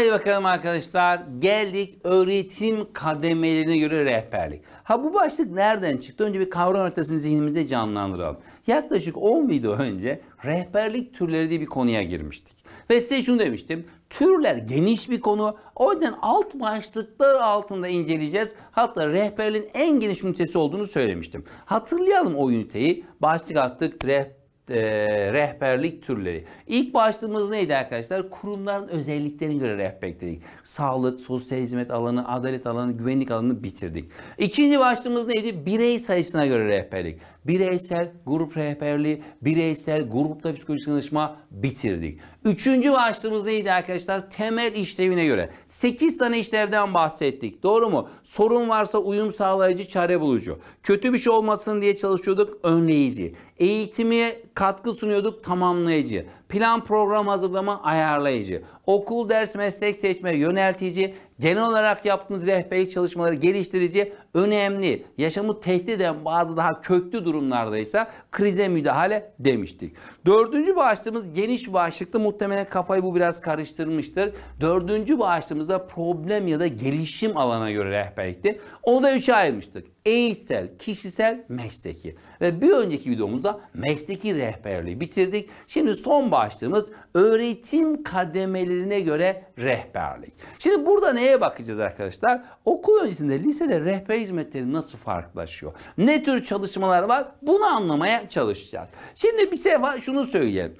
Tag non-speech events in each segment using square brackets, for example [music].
Haydi bakalım arkadaşlar geldik öğretim kademelerine göre rehberlik. Ha bu başlık nereden çıktı? Önce bir kavram haritasını zihnimizde canlandıralım. Yaklaşık 10 video önce rehberlik türleri diye bir konuya girmiştik. Ve size şunu demiştim. Türler geniş bir konu. O yüzden alt başlıklar altında inceleyeceğiz. Hatta rehberliğin en geniş ünitesi olduğunu söylemiştim. Hatırlayalım o üniteyi. Başlık attık Rehber e, rehberlik türleri. İlk başlığımız neydi arkadaşlar? Kurumların özelliklerine göre rehberlik dedik. Sağlık, sosyal hizmet alanı, adalet alanı, güvenlik alanını bitirdik. İkinci başlığımız neydi? Birey sayısına göre rehberlik bireysel grup rehberliği, bireysel grupta psikolojik danışma bitirdik. Üçüncü başlığımız neydi arkadaşlar? Temel işlevine göre. 8 tane işlevden bahsettik. Doğru mu? Sorun varsa uyum sağlayıcı, çare bulucu. Kötü bir şey olmasın diye çalışıyorduk, önleyici. Eğitime katkı sunuyorduk, tamamlayıcı plan program hazırlama ayarlayıcı, okul ders meslek seçme yöneltici, genel olarak yaptığımız rehberlik çalışmaları geliştirici, önemli, yaşamı tehdit eden bazı daha köklü durumlardaysa krize müdahale demiştik. Dördüncü başlığımız geniş başlıklı muhtemelen kafayı bu biraz karıştırmıştır. Dördüncü başlığımızda problem ya da gelişim alana göre rehberlikti. Onu da üçe ayırmıştık eğitsel, kişisel, mesleki. Ve bir önceki videomuzda mesleki rehberliği bitirdik. Şimdi son başlığımız öğretim kademelerine göre rehberlik. Şimdi burada neye bakacağız arkadaşlar? Okul öncesinde lisede rehber hizmetleri nasıl farklılaşıyor? Ne tür çalışmalar var? Bunu anlamaya çalışacağız. Şimdi bir şey var, şunu söyleyelim.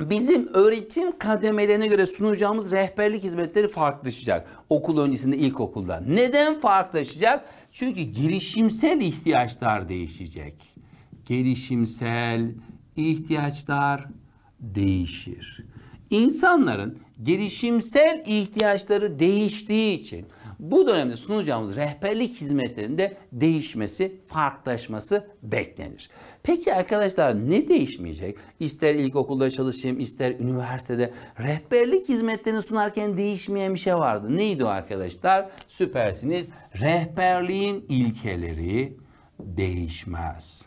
Bizim öğretim kademelerine göre sunacağımız rehberlik hizmetleri farklılaşacak. Okul öncesinde ilkokulda. Neden farklılaşacak? Çünkü gelişimsel ihtiyaçlar değişecek. Gelişimsel ihtiyaçlar değişir. İnsanların gelişimsel ihtiyaçları değiştiği için bu dönemde sunacağımız rehberlik hizmetlerinde değişmesi, farklılaşması beklenir. Peki arkadaşlar ne değişmeyecek? İster ilkokulda çalışayım, ister üniversitede rehberlik hizmetlerini sunarken değişmeyen bir şey vardı. Neydi o arkadaşlar? Süpersiniz. Rehberliğin ilkeleri değişmez.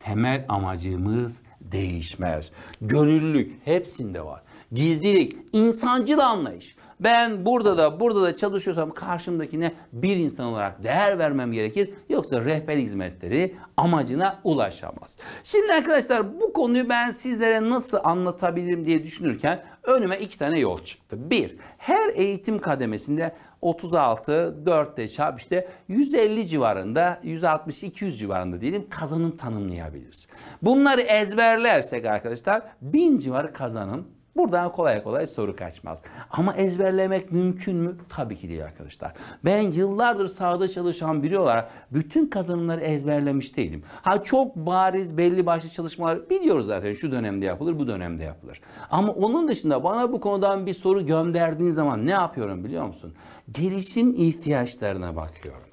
Temel amacımız değişmez. Gönüllülük hepsinde var. Gizlilik, insancıl anlayış. Ben burada da burada da çalışıyorsam karşımdakine bir insan olarak değer vermem gerekir. Yoksa rehber hizmetleri amacına ulaşamaz. Şimdi arkadaşlar bu konuyu ben sizlere nasıl anlatabilirim diye düşünürken önüme iki tane yol çıktı. Bir, her eğitim kademesinde 36, 4 de çarp işte 150 civarında, 160-200 civarında diyelim kazanım tanımlayabiliriz. Bunları ezberlersek arkadaşlar 1000 civarı kazanım Buradan kolay kolay soru kaçmaz. Ama ezberlemek mümkün mü? Tabii ki değil arkadaşlar. Ben yıllardır sahada çalışan biri olarak bütün kazanımları ezberlemiş değilim. Ha çok bariz belli başlı çalışmalar biliyoruz zaten şu dönemde yapılır bu dönemde yapılır. Ama onun dışında bana bu konudan bir soru gönderdiğin zaman ne yapıyorum biliyor musun? Gelişim ihtiyaçlarına bakıyorum.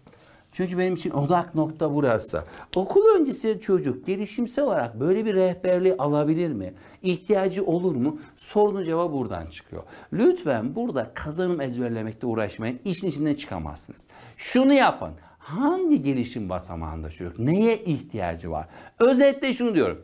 Çünkü benim için odak nokta burası. Okul öncesi çocuk gelişimsel olarak böyle bir rehberliği alabilir mi? İhtiyacı olur mu? Sorunun cevabı buradan çıkıyor. Lütfen burada kazanım ezberlemekte uğraşmayın. İşin içinden çıkamazsınız. Şunu yapın. Hangi gelişim basamağında çocuk? Neye ihtiyacı var? Özetle şunu diyorum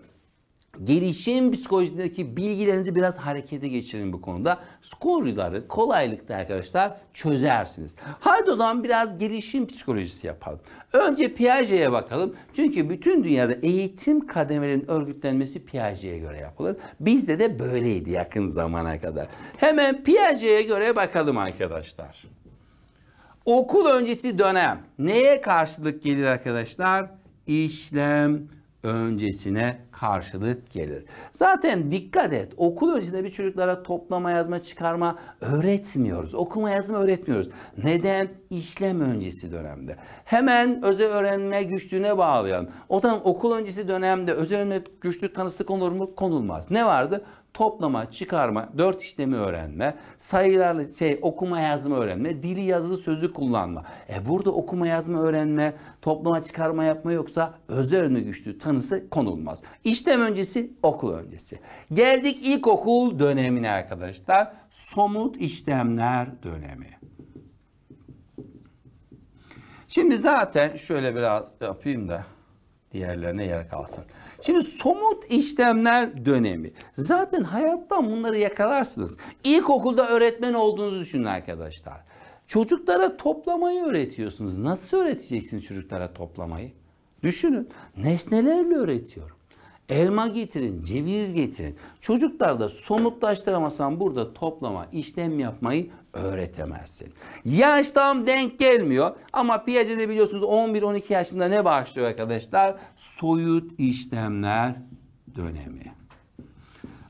gelişim psikolojisindeki bilgilerinizi biraz harekete geçirin bu konuda. Skoruları kolaylıkla arkadaşlar çözersiniz. Hadi o zaman biraz gelişim psikolojisi yapalım. Önce Piaget'e bakalım. Çünkü bütün dünyada eğitim kademelerinin örgütlenmesi Piaget'e göre yapılır. Bizde de böyleydi yakın zamana kadar. Hemen Piaget'e göre bakalım arkadaşlar. Okul öncesi dönem neye karşılık gelir arkadaşlar? İşlem öncesine karşılık gelir. Zaten dikkat et okul öncesinde bir çocuklara toplama yazma çıkarma öğretmiyoruz. Okuma yazma öğretmiyoruz. Neden? İşlem öncesi dönemde. Hemen özel öğrenme güçlüğüne bağlayalım. O zaman okul öncesi dönemde özel öğrenme güçlüğü tanısı konulur mu? Konulmaz. Ne vardı? toplama, çıkarma, dört işlemi öğrenme, sayılarla şey okuma yazma öğrenme, dili yazılı sözlü kullanma. E burada okuma yazma öğrenme, toplama çıkarma yapma yoksa özel önemli güçlü tanısı konulmaz. İşlem öncesi, okul öncesi. Geldik ilkokul dönemine arkadaşlar. Somut işlemler dönemi. Şimdi zaten şöyle biraz yapayım da diğerlerine yer kalsın. Şimdi somut işlemler dönemi. Zaten hayattan bunları yakalarsınız. İlkokulda öğretmen olduğunuzu düşünün arkadaşlar. Çocuklara toplamayı öğretiyorsunuz. Nasıl öğreteceksiniz çocuklara toplamayı? Düşünün. Nesnelerle öğretiyorum. Elma getirin, ceviz getirin. Çocuklar da somutlaştıramasan burada toplama, işlem yapmayı öğretemezsin. Yaş tam denk gelmiyor ama Piaget'de biliyorsunuz 11-12 yaşında ne başlıyor arkadaşlar? Soyut işlemler dönemi.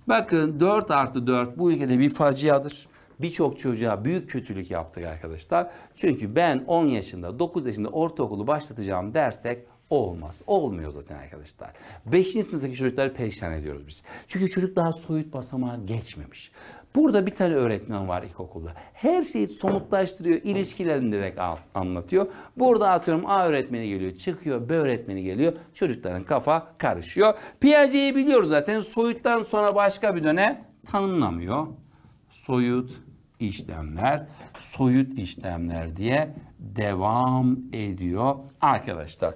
Bakın 4 artı 4 bu ülkede bir faciadır. Birçok çocuğa büyük kötülük yaptık arkadaşlar. Çünkü ben 10 yaşında, 9 yaşında ortaokulu başlatacağım dersek Olmaz. Olmuyor zaten arkadaşlar. Beşinci sınıftaki çocukları perişan ediyoruz biz. Çünkü çocuk daha soyut basamağa geçmemiş. Burada bir tane öğretmen var ilkokulda. Her şeyi somutlaştırıyor, direkt anlatıyor. Burada atıyorum A öğretmeni geliyor, çıkıyor B öğretmeni geliyor. Çocukların kafa karışıyor. Piaget'i biliyoruz zaten. Soyuttan sonra başka bir dönem tanımlamıyor. Soyut, işlemler, soyut işlemler diye devam ediyor arkadaşlar.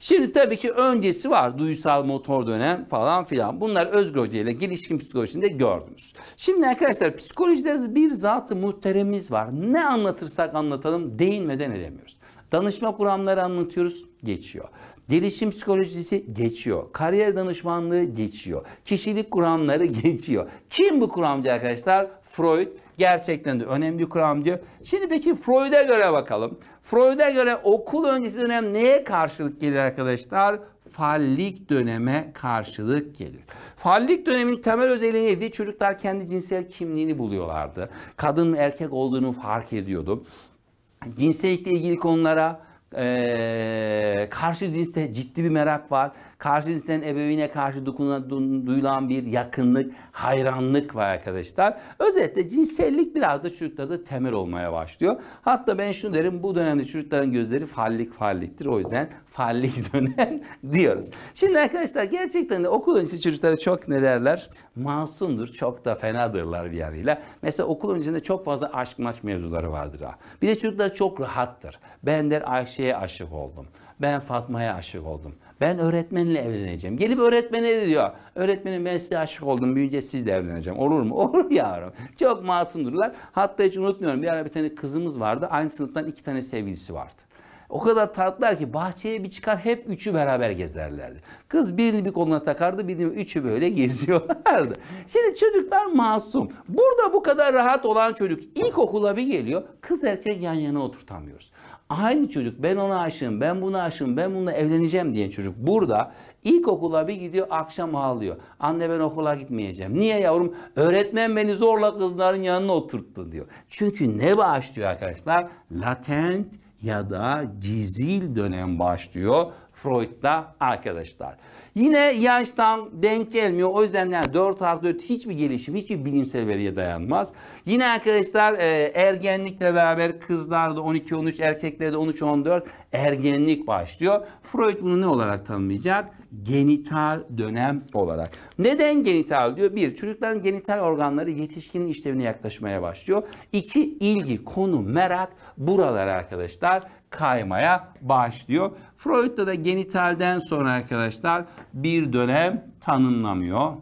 Şimdi tabii ki öncesi var. Duysal motor dönem falan filan. Bunlar Özgür Hoca ile gelişkin psikolojisinde gördünüz. Şimdi arkadaşlar psikolojide bir zatı muhteremimiz var. Ne anlatırsak anlatalım değinmeden edemiyoruz. Danışma kuramları anlatıyoruz geçiyor. Gelişim psikolojisi geçiyor. Kariyer danışmanlığı geçiyor. Kişilik kuramları [laughs] geçiyor. Kim bu kuramcı arkadaşlar? Freud gerçekten de önemli kuram diyor. Şimdi peki Freud'a göre bakalım. Freud'a göre okul öncesi dönem neye karşılık gelir arkadaşlar? fallik döneme karşılık gelir. Fallik dönemin temel özelliği neydi? Çocuklar kendi cinsel kimliğini buluyorlardı. Kadın mı erkek olduğunu fark ediyordu. Cinsellikle ilgili konulara ee, karşı cinse ciddi bir merak var. Karşınızdan cinsten ebeveyne karşı dokunan, duyulan bir yakınlık, hayranlık var arkadaşlar. Özetle cinsellik biraz da çocuklarda temel olmaya başlıyor. Hatta ben şunu derim bu dönemde çocukların gözleri fallik falliktir. O yüzden fallik [laughs] dönem diyoruz. Şimdi arkadaşlar gerçekten de okul öncesi çocuklara çok ne derler? Masumdur, çok da fenadırlar bir yanıyla. Mesela okul öncesinde çok fazla aşk maç mevzuları vardır ha. Bir de çocuklar çok rahattır. Ben der Ayşe'ye aşık oldum. Ben Fatma'ya aşık oldum. Ben öğretmenle evleneceğim. Gelip öğretmene de diyor. Öğretmenim ben size aşık oldum. Büyüyünce sizle evleneceğim. Olur mu? [laughs] Olur yavrum. Çok masumdurlar. Hatta hiç unutmuyorum. Bir ara bir tane kızımız vardı. Aynı sınıftan iki tane sevgilisi vardı. O kadar tatlılar ki bahçeye bir çıkar hep üçü beraber gezerlerdi. Kız birini bir koluna takardı birini üçü böyle [laughs] geziyorlardı. Şimdi çocuklar masum. Burada bu kadar rahat olan çocuk ilkokula bir geliyor kız erkek yan yana oturtamıyoruz. Aynı çocuk ben ona aşığım, ben buna aşığım, ben bununla evleneceğim diyen çocuk burada ilkokula bir gidiyor akşam ağlıyor. Anne ben okula gitmeyeceğim. Niye yavrum? Öğretmen beni zorla kızların yanına oturttu diyor. Çünkü ne başlıyor arkadaşlar? Latent ya da gizil dönem başlıyor Freud'da arkadaşlar. Yine yaştan denk gelmiyor. O yüzden yani 4 artı 4 hiçbir gelişim, hiçbir bilimsel veriye dayanmaz. Yine arkadaşlar e, ergenlikle beraber kızlarda 12-13, erkeklerde 13-14, ergenlik başlıyor. Freud bunu ne olarak tanımlayacak? Genital dönem olarak. Neden genital diyor? Bir, çocukların genital organları yetişkinin işlevine yaklaşmaya başlıyor. İki, ilgi, konu, merak buralar arkadaşlar kaymaya başlıyor. Freud'da da genitalden sonra arkadaşlar bir dönem tanımlamıyor.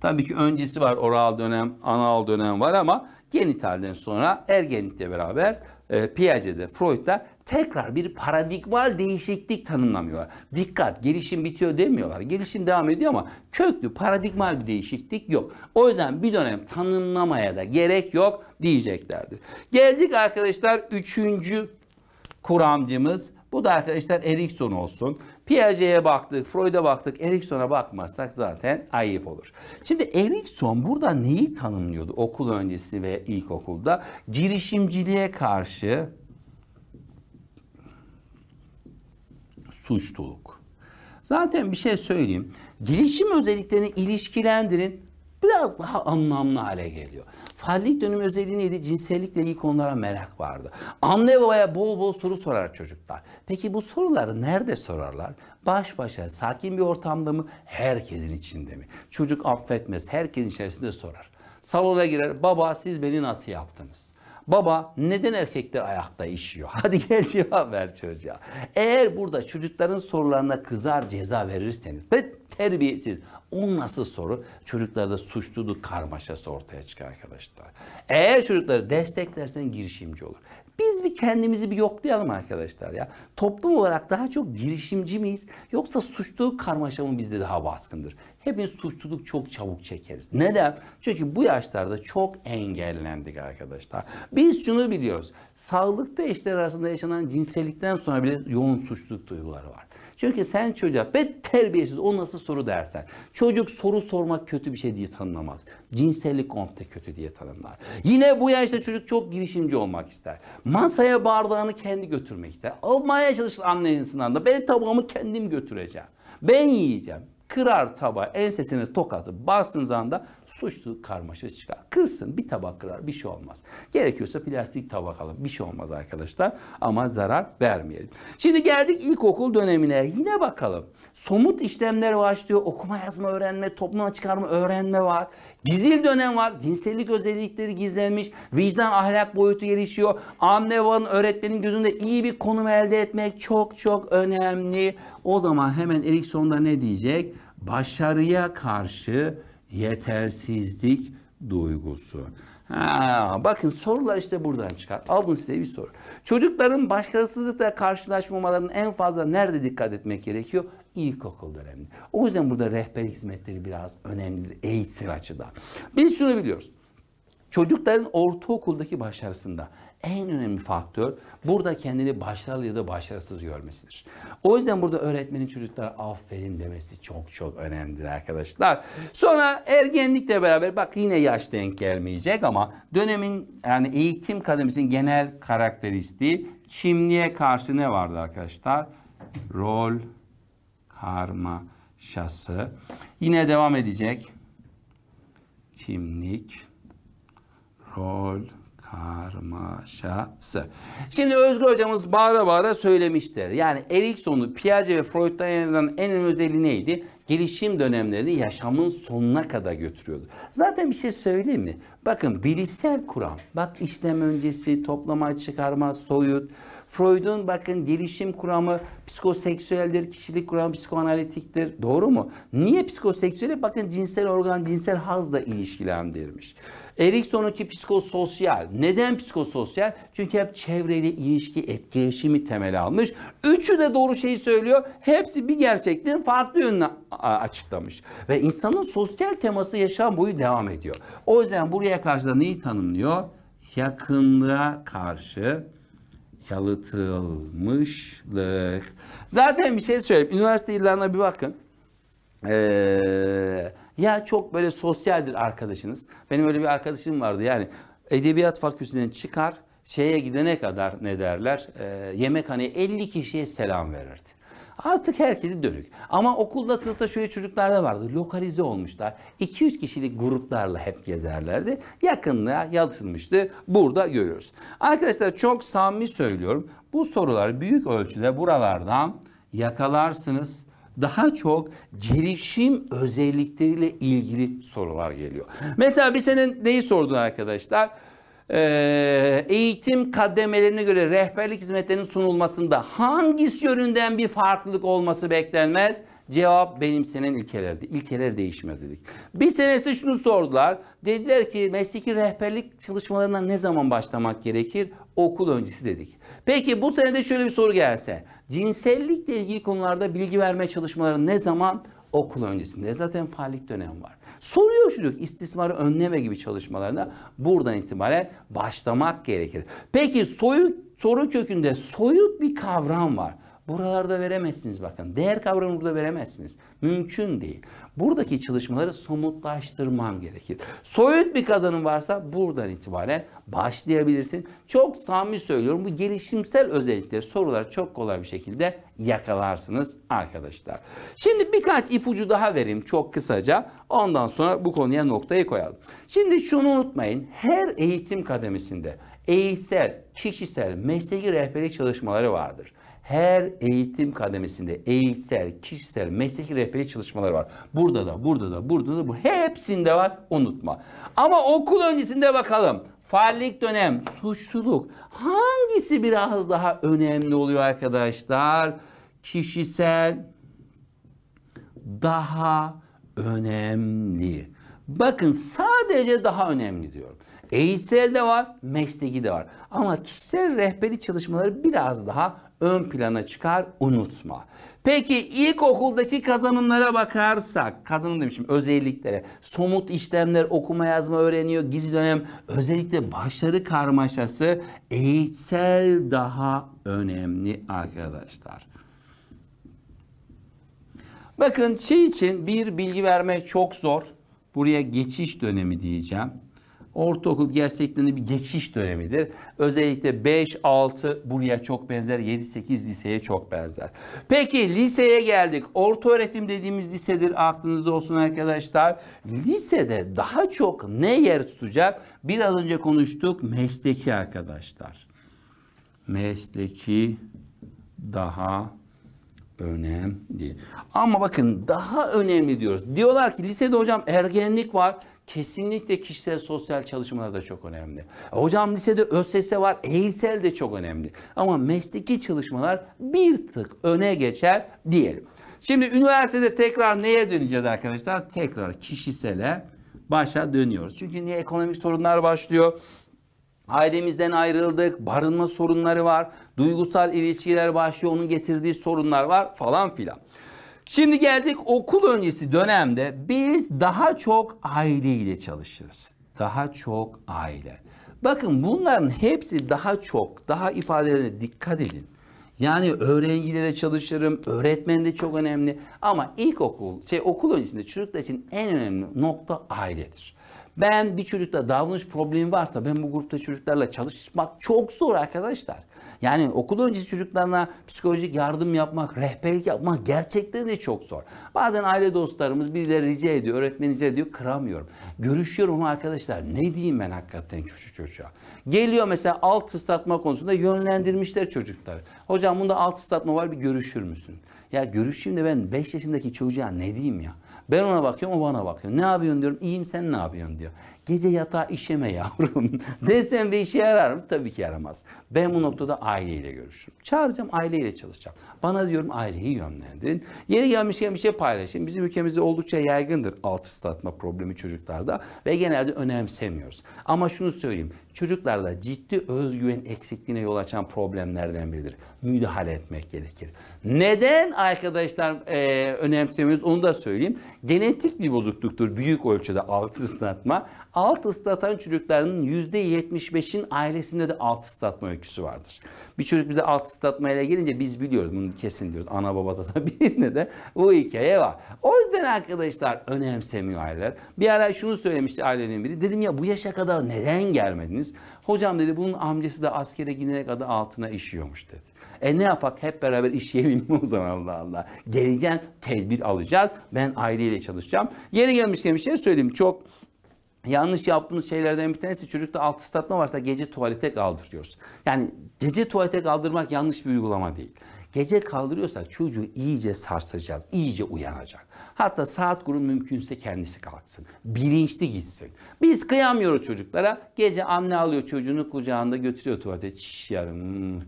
Tabii ki öncesi var oral dönem, anal dönem var ama genitalden sonra ergenlikle beraber e, Piaget'de, Freud'da tekrar bir paradigmal değişiklik tanımlamıyorlar. Dikkat, gelişim bitiyor demiyorlar. Gelişim devam ediyor ama köklü paradigmal bir değişiklik yok. O yüzden bir dönem tanımlamaya da gerek yok diyeceklerdir. Geldik arkadaşlar üçüncü kuramcımız bu da arkadaşlar Erikson olsun. Piaget'e baktık, Freud'a baktık. Erikson'a bakmazsak zaten ayıp olur. Şimdi Erikson burada neyi tanımlıyordu okul öncesi ve ilkokulda? Girişimciliğe karşı suçluluk. Zaten bir şey söyleyeyim. Girişim özelliklerini ilişkilendirin biraz daha anlamlı hale geliyor. Faaliyet dönemi özelliği neydi? Cinsellikle ilgili konulara merak vardı. Anne babaya bol bol soru sorar çocuklar. Peki bu soruları nerede sorarlar? Baş başa sakin bir ortamda mı? Herkesin içinde mi? Çocuk affetmez. Herkesin içerisinde sorar. Salona girer. Baba siz beni nasıl yaptınız? Baba neden erkekler ayakta işiyor? [laughs] Hadi gel cevap ver çocuğa. Eğer burada çocukların sorularına kızar ceza verirseniz terbiyesiz o nasıl soru? Çocuklarda suçluluk karmaşası ortaya çıkıyor arkadaşlar. Eğer çocukları desteklersen girişimci olur. Biz bir kendimizi bir yoklayalım arkadaşlar ya. Toplum olarak daha çok girişimci miyiz? Yoksa suçluluk karmaşa mı bizde daha baskındır? hepimiz suçluluk çok çabuk çekeriz. Neden? Çünkü bu yaşlarda çok engellendik arkadaşlar. Biz şunu biliyoruz. Sağlıkta eşler arasında yaşanan cinsellikten sonra bile yoğun suçluluk duyguları var. Çünkü sen çocuğa ve terbiyesiz o nasıl soru dersen. Çocuk soru sormak kötü bir şey diye tanımlamaz. Cinsellik komple kötü diye tanımlar. Yine bu yaşta çocuk çok girişimci olmak ister. Masaya bardağını kendi götürmek ister. Almaya çalışır annenin sınavında Ben tabağımı kendim götüreceğim. Ben yiyeceğim. Kırar taba ensesine tokatı bastığınız anda suçlu karmaşası çıkar. Kırsın bir tabak kırar bir şey olmaz. Gerekiyorsa plastik tabak alın bir şey olmaz arkadaşlar ama zarar vermeyelim. Şimdi geldik ilkokul dönemine yine bakalım. Somut işlemler başlıyor okuma yazma öğrenme topluma çıkarma öğrenme var. Gizil dönem var. Cinsellik özellikleri gizlenmiş. Vicdan ahlak boyutu gelişiyor. Amnevan öğretmenin gözünde iyi bir konum elde etmek çok çok önemli. O zaman hemen Erikson'da ne diyecek? Başarıya karşı yetersizlik duygusu. Ha, bakın sorular işte buradan çıkar. Aldım size bir soru. Çocukların başarısızlıkla karşılaşmamalarının en fazla nerede dikkat etmek gerekiyor? İlkokul döneminde. O yüzden burada rehber hizmetleri biraz önemlidir eğitim açıdan. Biz şunu biliyoruz. Çocukların ortaokuldaki başarısında en önemli faktör burada kendini başarılı ya da başarısız görmesidir. O yüzden burada öğretmenin çocuklara aferin demesi çok çok önemlidir arkadaşlar. Sonra ergenlikle beraber bak yine yaş denk gelmeyecek ama dönemin yani eğitim kademesinin genel karakteristiği kimliğe karşı ne vardı arkadaşlar? Rol karmaşası. Yine devam edecek. Kimlik, rol, karmaşası. Şimdi Özgür hocamız bağıra bağıra söylemiştir. Yani Erikson'u Piaget ve Freud'dan ayıran en önemli özelliği neydi? Gelişim dönemlerini yaşamın sonuna kadar götürüyordu. Zaten bir şey söyleyeyim mi? Bakın bilişsel kuram. Bak işlem öncesi, toplama, çıkarma, soyut, Freud'un bakın gelişim kuramı psikoseksüeldir, kişilik kuramı psikoanalitiktir. Doğru mu? Niye psikoseksüel? Bakın cinsel organ, cinsel hazla ilişkilendirmiş. Erikson'unki psikososyal. Neden psikososyal? Çünkü hep çevreyle ilişki etkileşimi temel almış. Üçü de doğru şeyi söylüyor. Hepsi bir gerçekliğin farklı yönünü açıklamış. Ve insanın sosyal teması yaşam boyu devam ediyor. O yüzden buraya karşı da neyi tanımlıyor? Yakınlığa karşı yalıtılmışlık. Zaten bir şey söyleyeyim. Üniversite yıllarına bir bakın. Ee, ya çok böyle sosyaldir arkadaşınız. Benim öyle bir arkadaşım vardı yani. Edebiyat fakültesinden çıkar şeye gidene kadar ne derler? E, ee, yemekhane 50 kişiye selam verirdi. Artık herkese dönük. Ama okulda sınıfta şöyle çocuklar da vardı. Lokalize olmuşlar. 2-3 kişilik gruplarla hep gezerlerdi. Yakınlığa yatılmıştı. Burada görüyoruz. Arkadaşlar çok samimi söylüyorum. Bu sorular büyük ölçüde buralardan yakalarsınız daha çok gelişim özellikleriyle ilgili sorular geliyor. Mesela bir senin neyi sordun arkadaşlar? Ee, eğitim kademelerine göre rehberlik hizmetlerinin sunulmasında hangisi yönünden bir farklılık olması beklenmez? Cevap benimsenen ilkelerdi. İlkeler değişmez dedik. Bir senesi şunu sordular. Dediler ki mesleki rehberlik çalışmalarına ne zaman başlamak gerekir? Okul öncesi dedik. Peki bu senede şöyle bir soru gelse. Cinsellikle ilgili konularda bilgi verme çalışmaları ne zaman? Okul öncesinde. Zaten faaliyet dönem var. Soruyor şu istismarı önleme gibi çalışmalarına buradan itibaren başlamak gerekir. Peki soyut soru kökünde soyut bir kavram var. Buralarda veremezsiniz bakın. Değer kavramı burada veremezsiniz. Mümkün değil. Buradaki çalışmaları somutlaştırmam gerekir. Soyut bir kazanım varsa buradan itibaren başlayabilirsin. Çok samimi söylüyorum bu gelişimsel özellikleri sorular çok kolay bir şekilde yakalarsınız arkadaşlar. Şimdi birkaç ipucu daha vereyim çok kısaca. Ondan sonra bu konuya noktayı koyalım. Şimdi şunu unutmayın. Her eğitim kademesinde eğitsel, kişisel, mesleki rehberlik çalışmaları vardır her eğitim kademesinde eğitsel, kişisel, mesleki rehberlik çalışmaları var. Burada da, burada da, burada da, bu hepsinde var unutma. Ama okul öncesinde bakalım. Faallik dönem, suçluluk hangisi biraz daha önemli oluyor arkadaşlar? Kişisel daha önemli. Bakın sadece Sadece daha önemli diyorum. Eğitsel de var, mesleki de var. Ama kişisel rehberi çalışmaları biraz daha ön plana çıkar unutma. Peki ilkokuldaki kazanımlara bakarsak, kazanım demişim özelliklere, somut işlemler, okuma yazma öğreniyor, gizli dönem, özellikle başarı karmaşası eğitsel daha önemli arkadaşlar. Bakın şey için bir bilgi vermek çok zor. Buraya geçiş dönemi diyeceğim. Ortaokul gerçekten de bir geçiş dönemidir. Özellikle 5, 6 buraya çok benzer, 7, 8 liseye çok benzer. Peki liseye geldik. Orta öğretim dediğimiz lisedir aklınızda olsun arkadaşlar. Lisede daha çok ne yer tutacak? Biraz önce konuştuk mesleki arkadaşlar. Mesleki daha önemli. Ama bakın daha önemli diyoruz. Diyorlar ki lisede hocam ergenlik var. Kesinlikle kişisel sosyal çalışmalar da çok önemli. Hocam lisede ÖSS var, eğitsel de çok önemli. Ama mesleki çalışmalar bir tık öne geçer diyelim. Şimdi üniversitede tekrar neye döneceğiz arkadaşlar? Tekrar kişisele başa dönüyoruz. Çünkü niye ekonomik sorunlar başlıyor? Ailemizden ayrıldık, barınma sorunları var, duygusal ilişkiler başlıyor, onun getirdiği sorunlar var falan filan. Şimdi geldik okul öncesi dönemde biz daha çok aileyle çalışırız. Daha çok aile. Bakın bunların hepsi daha çok, daha ifadelerine dikkat edin. Yani öğrenciyle de çalışırım, öğretmen de çok önemli. Ama ilkokul, şey okul öncesinde çocuklar için en önemli nokta ailedir. Ben bir çocukta davranış problemi varsa ben bu grupta çocuklarla çalışmak çok zor arkadaşlar. Yani okul öncesi çocuklarına psikolojik yardım yapmak, rehberlik yapmak gerçekten de çok zor. Bazen aile dostlarımız birileri rica ediyor, öğretmen rica ediyor, kıramıyorum. Görüşüyorum ama arkadaşlar ne diyeyim ben hakikaten çocuk çocuğa. Geliyor mesela alt ıslatma konusunda yönlendirmişler çocukları. Hocam bunda alt ıslatma var bir görüşür müsün? Ya görüşeyim de ben 5 yaşındaki çocuğa ne diyeyim ya? Ben ona bakıyorum, o bana bakıyor. Ne yapıyorsun diyorum, iyiyim sen ne yapıyorsun diyor. Gece yatağa işeme yavrum. [laughs] Desem bir işe yarar mı? Tabii ki yaramaz. Ben bu noktada aileyle görüşürüm. Çağıracağım aileyle çalışacağım. Bana diyorum aileyi yönlendirin. Yeri gelmişken bir şey paylaşın. Bizim ülkemizde oldukça yaygındır altı ıslatma problemi çocuklarda ve genelde önemsemiyoruz. Ama şunu söyleyeyim çocuklarda ciddi özgüven eksikliğine yol açan problemlerden biridir. Müdahale etmek gerekir. Neden arkadaşlar e, önemsemiyoruz onu da söyleyeyim. Genetik bir bozukluktur büyük ölçüde alt ıslatma. Alt ıslatan çocukların %75'in ailesinde de alt ıslatma öyküsü vardır. Bir çocuk bize alt ıslatma ile gelince biz biliyoruz bunu kesin diyoruz. Ana babada da birinde [laughs] de bu hikaye var. O yüzden arkadaşlar önemsemiyor aileler. Bir ara şunu söylemişti ailenin biri. Dedim ya bu yaşa kadar neden gelmediniz? geldiniz. Hocam dedi bunun amcası da askere giderek adı altına işiyormuş dedi. E ne yapak hep beraber işleyelim mi o zaman Allah Allah. Gereken tedbir alacağız. Ben aileyle çalışacağım. Yeri gelmişken bir şey söyleyeyim. Çok yanlış yaptığımız şeylerden bir tanesi çocukta alt ıslatma varsa gece tuvalete kaldırıyoruz. Yani gece tuvalete kaldırmak yanlış bir uygulama değil. Gece kaldırıyorsak çocuğu iyice sarsacağız, iyice uyanacak. Hatta saat grubu mümkünse kendisi kalksın. Bilinçli gitsin. Biz kıyamıyoruz çocuklara. Gece anne alıyor çocuğunu kucağında götürüyor tuvalete. Çiş yarım.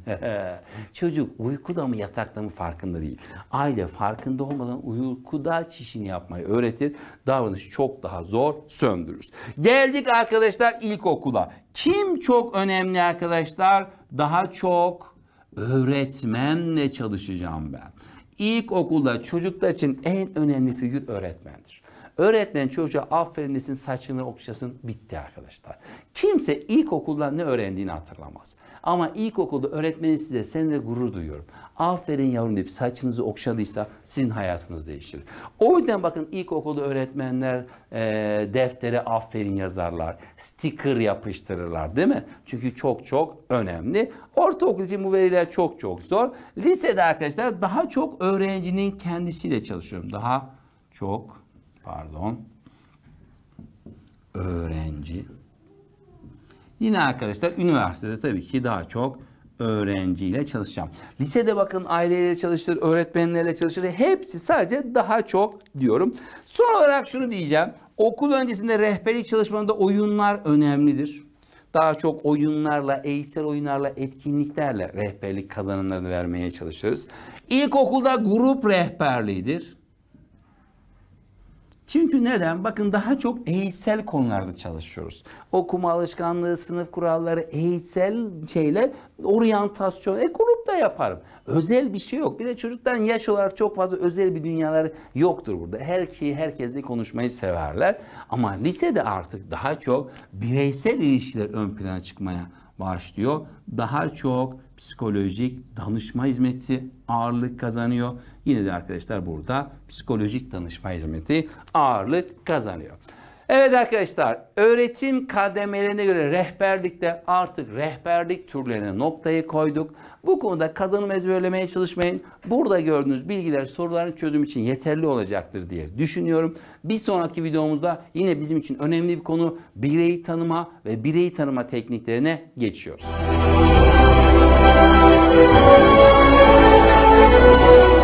[laughs] Çocuk uykuda mı yatakta mı farkında değil. Aile farkında olmadan uykuda çişini yapmayı öğretir. Davranış çok daha zor söndürürüz. Geldik arkadaşlar ilkokula. Kim çok önemli arkadaşlar? Daha çok Öğretmenle çalışacağım ben. İlk okulda çocuklar için en önemli figür öğretmendir. Öğretmen çocuğa aferin desin saçını okşasın bitti arkadaşlar. Kimse ilkokulda ne öğrendiğini hatırlamaz. Ama ilkokulda öğretmenin size seninle gurur duyuyorum. Aferin yavrum deyip saçınızı okşadıysa sizin hayatınız değişir. O yüzden bakın ilkokulda öğretmenler e, deftere aferin yazarlar. Sticker yapıştırırlar değil mi? Çünkü çok çok önemli. Ortaokul için bu veriler çok çok zor. Lisede arkadaşlar daha çok öğrencinin kendisiyle çalışıyorum. Daha çok pardon öğrenci. Yine arkadaşlar üniversitede tabii ki daha çok öğrenciyle çalışacağım. Lisede bakın aileyle çalışır, öğretmenlerle çalışır. Hepsi sadece daha çok diyorum. Son olarak şunu diyeceğim. Okul öncesinde rehberlik çalışmanında oyunlar önemlidir. Daha çok oyunlarla, eğitsel oyunlarla, etkinliklerle rehberlik kazanımlarını vermeye çalışırız. İlkokulda grup rehberliğidir. Çünkü neden? Bakın daha çok eğitsel konularda çalışıyoruz. Okuma alışkanlığı, sınıf kuralları, eğitsel şeyler, oryantasyon. E grupta yaparım. Özel bir şey yok. Bir de çocuktan yaş olarak çok fazla özel bir dünyaları yoktur burada. Her şeyi herkesle konuşmayı severler. Ama lisede artık daha çok bireysel ilişkiler ön plana çıkmaya başlıyor. Daha çok psikolojik danışma hizmeti ağırlık kazanıyor. Yine de arkadaşlar burada psikolojik danışma hizmeti ağırlık kazanıyor. Evet arkadaşlar öğretim kademelerine göre rehberlikte artık rehberlik türlerine noktayı koyduk. Bu konuda kazanım ezberlemeye çalışmayın. Burada gördüğünüz bilgiler soruların çözüm için yeterli olacaktır diye düşünüyorum. Bir sonraki videomuzda yine bizim için önemli bir konu bireyi tanıma ve bireyi tanıma tekniklerine geçiyoruz. Müzik